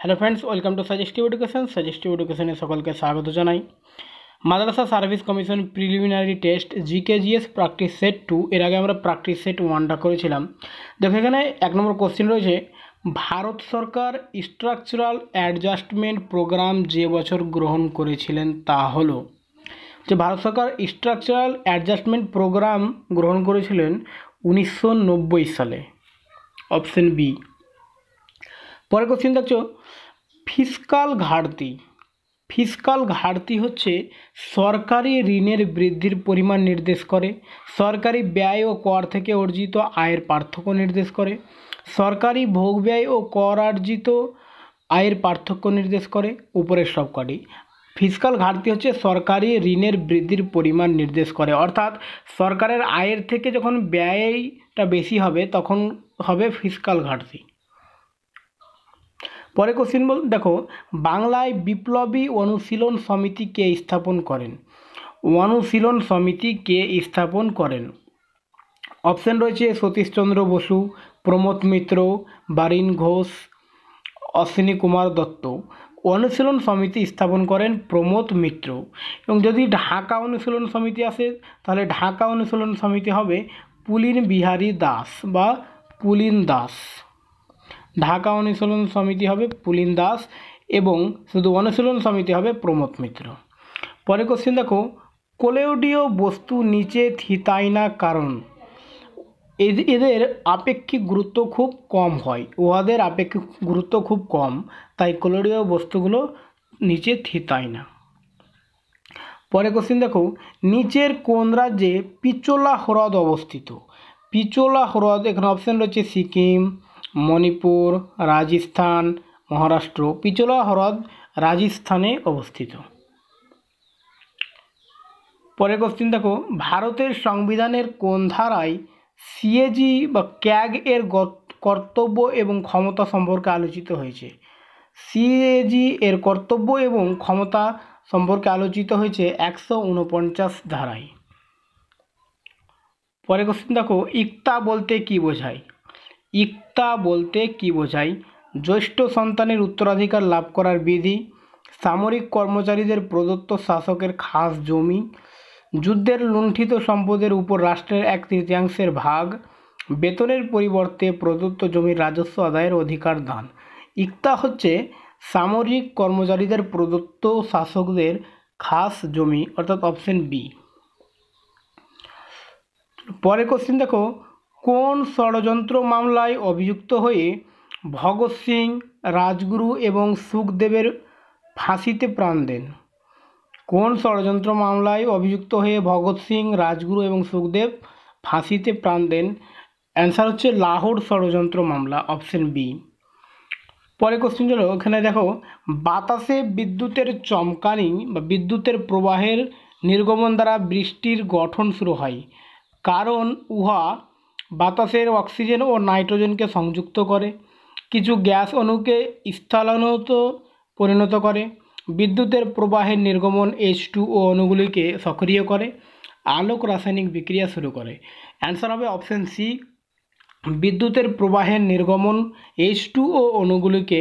hello friends welcome to suggestive education suggestive এডুকেশনে সকলকে স্বাগত জানাই Madrasah service commission preliminary test GKGS practice set two এর আগে আমরা প্র্যাকটিস সেট ওয়ানটা করেছিলাম দেখো এখানে এক নম্বর কোশ্চেন রয়েছে ভারত সরকার স্ট্রাকচারাল অ্যাডজাস্টমেন্ট প্রোগ্রাম যে বছর গ্রহণ করেছিলেন তা হলো যে ভারত সরকার স্ট্রাকচারাল অ্যাডজাস্টমেন্ট প্রোগ্রাম গ্রহণ করেছিলেন উনিশশো সালে অপশন বি পরের কোশ্চেন দেখছো ফিসকাল ঘাটতি ফিসকাল ঘাটতি হচ্ছে সরকারি ঋণের বৃদ্ধির পরিমাণ নির্দেশ করে সরকারি ব্যয় ও কর থেকে অর্জিত আয়ের পার্থক্য নির্দেশ করে সরকারি ভোগ ব্যয় ও কর অর্জিত আয়ের পার্থক্য নির্দেশ করে উপরের সবকটি ফিসকাল ঘাটতি হচ্ছে সরকারি ঋণের বৃদ্ধির পরিমাণ নির্দেশ করে অর্থাৎ সরকারের আয়ের থেকে যখন ব্যয়টা বেশি হবে তখন হবে ফিসকাল ঘাটতি পরে কোশ্চিন বল দেখো বাংলায় বিপ্লবী অনুশীলন সমিতি কে স্থাপন করেন অনুশীলন সমিতি কে স্থাপন করেন অপশন রয়েছে সতীশচন্দ্র বসু প্রমোদ মিত্র বারিন ঘোষ অশ্বিনী কুমার দত্ত অনুশীলন সমিতি স্থাপন করেন প্রমোদ মিত্র এবং যদি ঢাকা অনুশীলন সমিতি আসে তাহলে ঢাকা অনুশীলন সমিতি হবে পুলিন বিহারী দাস বা পুলিন দাস ঢাকা অনুশীলন সমিতি হবে পুলিন দাস এবং শুধু অনুশীলন সমিতি হবে প্রমোদ মিত্র পরে কোশ্চিন দেখো কোলেউডীয় বস্তু নিচে থিতাই না কারণ এদের আপেক্ষিক গুরুত্ব খুব কম হয় উহাদের আপেক্ষিক গুরুত্ব খুব কম তাই কোলেরীয় বস্তুগুলো নিচে থিতায় না পরে কোশ্চিন দেখো নিচের কোন রাজ্যে পিচোলা হ্রদ অবস্থিত পিচোলা হ্রদ এখানে অপশান রয়েছে সিকিম মণিপুর রাজস্থান মহারাষ্ট্র পিচলা হ্রদ রাজস্থানে অবস্থিত পরে কোশ্চিন দেখো ভারতের সংবিধানের কোন ধারায় সিএজি বা ক্যাগ এর কর্তব্য এবং ক্ষমতা সম্পর্কে আলোচিত হয়েছে সিএজি এর কর্তব্য এবং ক্ষমতা সম্পর্কে আলোচিত হয়েছে একশো উনপঞ্চাশ ধারায় পরে কোশ্চিন দেখো ইক্তা বলতে কি বোঝায় ইক্তা বলতে কি বোঝায় জ্যৈষ্ঠ সন্তানের উত্তরাধিকার লাভ করার বিধি সামরিক কর্মচারীদের প্রদত্ত শাসকের খাস জমি যুদ্ধের লুণ্ঠিত সম্পদের উপর রাষ্ট্রের এক তৃতীয়াংশের ভাগ বেতনের পরিবর্তে প্রদত্ত জমির রাজস্ব আদায়ের অধিকার দান ইক্তা হচ্ছে সামরিক কর্মচারীদের প্রদত্ত শাসকদের খাস জমি অর্থাৎ অপশন বি পরের কোশ্চেন দেখো কোন ষড়যন্ত্র মামলায় অভিযুক্ত হয়ে ভগৎ সিং রাজগুরু এবং সুখদেবের ফাঁসিতে প্রাণ দেন কোন ষড়যন্ত্র মামলায় অভিযুক্ত হয়ে ভগৎ সিং রাজগুরু এবং সুখদেব ফাঁসিতে প্রাণ দেন অ্যান্সার হচ্ছে লাহোর ষড়যন্ত্র মামলা অপশন বি পরে কোশ্চেন চলো ওখানে দেখো বাতাসে বিদ্যুতের চমকানি বা বিদ্যুতের প্রবাহের নির্গমন দ্বারা বৃষ্টির গঠন শুরু হয় কারণ উহা বাতাসের অক্সিজেন ও নাইট্রোজেনকে সংযুক্ত করে কিছু গ্যাস অণুকে স্থলানত পরিণত করে বিদ্যুতের প্রবাহের নির্গমন এইচ টু ও অণুগুলিকে সক্রিয় করে আলোক রাসায়নিক বিক্রিয়া শুরু করে অ্যান্সার হবে অপশান সি বিদ্যুতের প্রবাহের নির্গমন এইচ টু ও অণুগুলিকে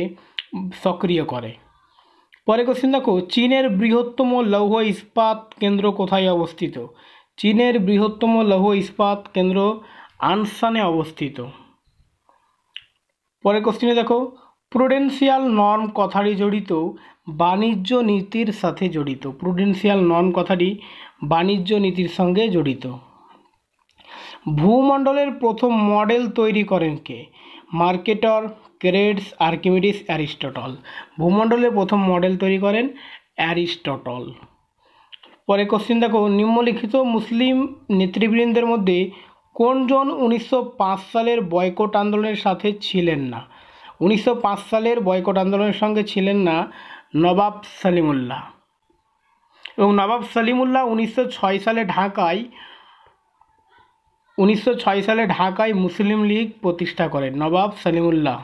সক্রিয় করে পরে কোশ্চিন দেখো চীনের বৃহত্তম লৌহ ইস্পাত কেন্দ্র কোথায় অবস্থিত চীনের বৃহত্তম লৌহ ইস্পাত কেন্দ্র আনসানে অবস্থিত পরের কোশ্চিনে দেখো প্রুডেন্সিয়াল নর্ম কথাটি জড়িত বাণিজ্য নীতির সাথে জড়িত প্রুডেন্সিয়াল নর্ম কথাটি বাণিজ্য নীতির সঙ্গে জড়িত ভূমণ্ডলের প্রথম মডেল তৈরি করেন কে মার্কেটর ক্রেডস আর্কিমিডিস অ্যারিস্টটল ভূমণ্ডলের প্রথম মডেল তৈরি করেন অ্যারিস্টটল পরে কোশ্চিন দেখো নিম্নলিখিত মুসলিম নেতৃবৃন্দের মধ্যে কোনজন উনিশশো সালের বয়কট আন্দোলনের সাথে ছিলেন না উনিশশো সালের বয়কট আন্দোলনের সঙ্গে ছিলেন না নবাব সালিমুল্লাহ এবং নবাব সালিমুল্লাহ উনিশশো সালে ঢাকায় উনিশশো সালে ঢাকায় মুসলিম লীগ প্রতিষ্ঠা করেন নবাব সালিমুল্লাহ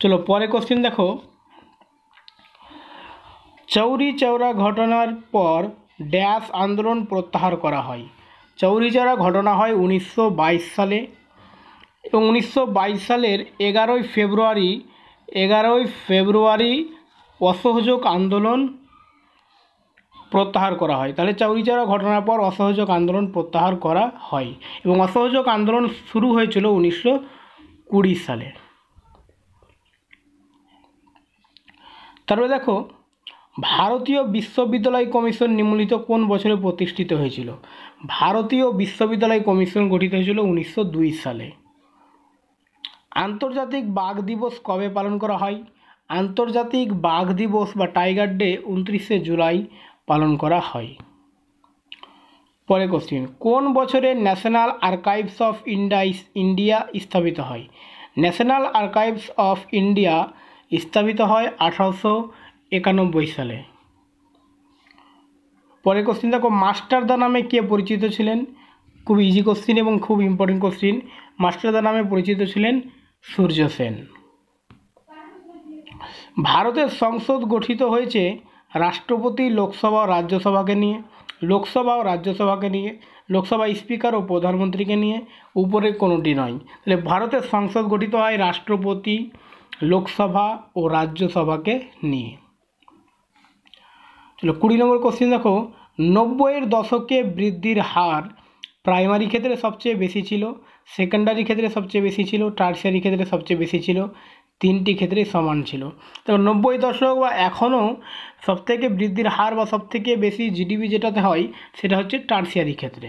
চলো পরে কোশ্চিন দেখো চৌরি চৌরা ঘটনার পর ড্যাশ আন্দোলন প্রত্যাহার করা হয় চৌরিচৌরা ঘটনা হয় উনিশশো সালে এবং উনিশশো সালের এগারোই ফেব্রুয়ারি এগারোই ফেব্রুয়ারি অসহযোগ আন্দোলন প্রত্যাহার করা হয় তাহলে চৌরিচৌরা ঘটনার পর অসহযোগ আন্দোলন প্রত্যাহার করা হয় এবং অসহযোগ আন্দোলন শুরু হয়েছিল উনিশশো কুড়ি সালে তারপরে দেখো ভারতীয় বিশ্ববিদ্যালয় কমিশন নিম্নলিখিত কোন বছরে প্রতিষ্ঠিত হয়েছিল ভারতীয় বিশ্ববিদ্যালয় কমিশন গঠিত হয়েছিল উনিশশো সালে আন্তর্জাতিক বাঘ দিবস কবে পালন করা হয় আন্তর্জাতিক বাঘ দিবস বা টাইগার ডে উনত্রিশে জুলাই পালন করা হয় পরে কোশ্চিন কোন বছরে ন্যাশনাল আর্কাইভস অফ ইন্ডাইস ইন্ডিয়া স্থাপিত হয় ন্যাশনাল আর্কাইভস অফ ইন্ডিয়া স্থাপিত হয় আঠারোশো একানব্বই সালে পরের কোশ্চিন দেখো মাস্টারদা নামে কে পরিচিত ছিলেন খুব ইজি কোশ্চিন এবং খুব ইম্পর্টেন্ট কোশ্চিন মাস্টারদা নামে পরিচিত ছিলেন সূর্য সেন ভারতের সংসদ গঠিত হয়েছে রাষ্ট্রপতি লোকসভা ও রাজ্যসভাকে নিয়ে লোকসভা ও রাজ্যসভাকে নিয়ে লোকসভা স্পিকার ও প্রধানমন্ত্রীকে নিয়ে উপরে কোনোটি নয় তাহলে ভারতের সংসদ গঠিত হয় রাষ্ট্রপতি লোকসভা ও রাজ্যসভাকে নিয়ে চলো কুড়ি নম্বর কোশ্চেন দেখো নব্বইয়ের দশকে বৃদ্ধির হার প্রাইমারি ক্ষেত্রে সবচেয়ে বেশি ছিল সেকেন্ডারি ক্ষেত্রে সবচেয়ে বেশি ছিল টার্সারি ক্ষেত্রে সবচেয়ে বেশি ছিল তিনটি ক্ষেত্রে সমান ছিল তো নব্বই দশক বা এখনও সবথেকে বৃদ্ধির হার বা সবথেকে বেশি জিডিপি যেটাতে হয় সেটা হচ্ছে টার্সিয়ারি ক্ষেত্রে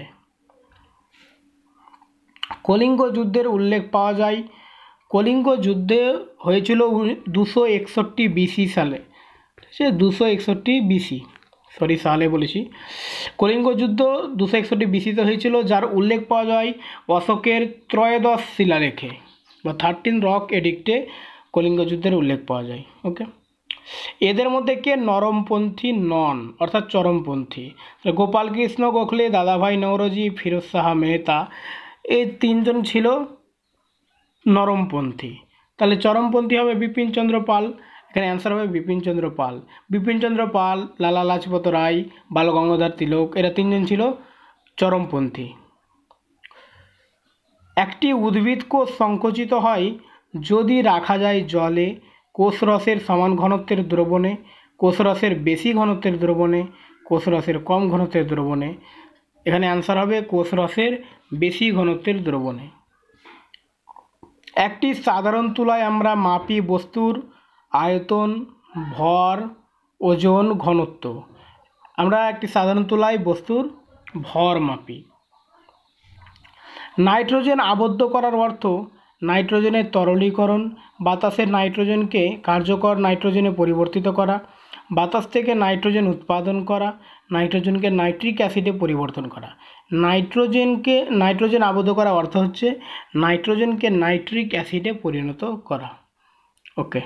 কলিঙ্গ যুদ্ধের উল্লেখ পাওয়া যায় কলিঙ্গ যুদ্ধে হয়েছিল দুশো একষট্টি বিসি সালে সে দুশো একষট্টি বিসি সরি সালে বলেছি কলিঙ্গ যুদ্ধ দুশো একষট্টি বিসিতে হয়েছিল যার উল্লেখ পাওয়া যায় অশোকের ত্রয়োদশ শিলালেখে বা থার্টিন রক এডিক্টে কলিঙ্গ যুদ্ধের উল্লেখ পাওয়া যায় ওকে এদের মধ্যে কে নরমপন্থী নন অর্থাৎ চরমপন্থী গোপালকৃষ্ণ গোখলে দাদাভাই নৌরজি ফিরোজ শাহ মেহতা এই তিনজন ছিল নরমপন্থী তাহলে চরমপন্থী হবে বিপিন চন্দ্র পাল এখানে অ্যান্সার হবে বিপিনচন্দ্র পাল বিপিনচন্দ্র পাল লালা লাজপত রায় বালগঙ্গাধর তিলক এরা তিনজন ছিল চরমপন্থী একটি উদ্ভিদ কোষ সংকুচিত হয় যদি রাখা যায় জলে কোষরসের সমান ঘনত্বের দ্রবণে কোষরসের বেশি ঘনত্বের দ্রবণে কোষরসের কম ঘনত্বের দ্রবণে এখানে অ্যান্সার হবে কোষরসের বেশি ঘনত্বের দ্রবণে একটি সাধারণ তুলায় আমরা মাপি বস্তুর আয়তন ভর ওজন ঘনত্ব আমরা একটি সাধারণ তুলায় বস্তুর ভর মাপি নাইট্রোজেন আবদ্ধ করার অর্থ নাইট্রোজেনের তরলীকরণ বাতাসের নাইট্রোজেনকে কার্যকর নাইট্রোজেনে পরিবর্তিত করা বাতাস থেকে নাইট্রোজেন উৎপাদন করা নাইট্রোজেনকে নাইট্রিক অ্যাসিডে পরিবর্তন করা নাইট্রোজেনকে নাইট্রোজেন আবদ্ধ করা অর্থ হচ্ছে নাইট্রোজেনকে নাইট্রিক অ্যাসিডে পরিণত করা ওকে